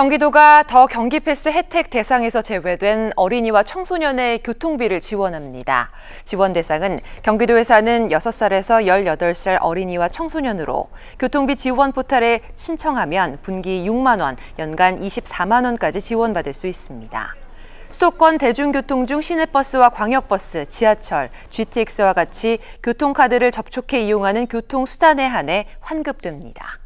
경기도가 더 경기패스 혜택 대상에서 제외된 어린이와 청소년의 교통비를 지원합니다. 지원 대상은 경기도에 사는 6살에서 18살 어린이와 청소년으로 교통비 지원 포털에 신청하면 분기 6만 원, 연간 24만 원까지 지원받을 수 있습니다. 수도권 대중교통 중 시내버스와 광역버스, 지하철, GTX와 같이 교통카드를 접촉해 이용하는 교통수단에 한해 환급됩니다.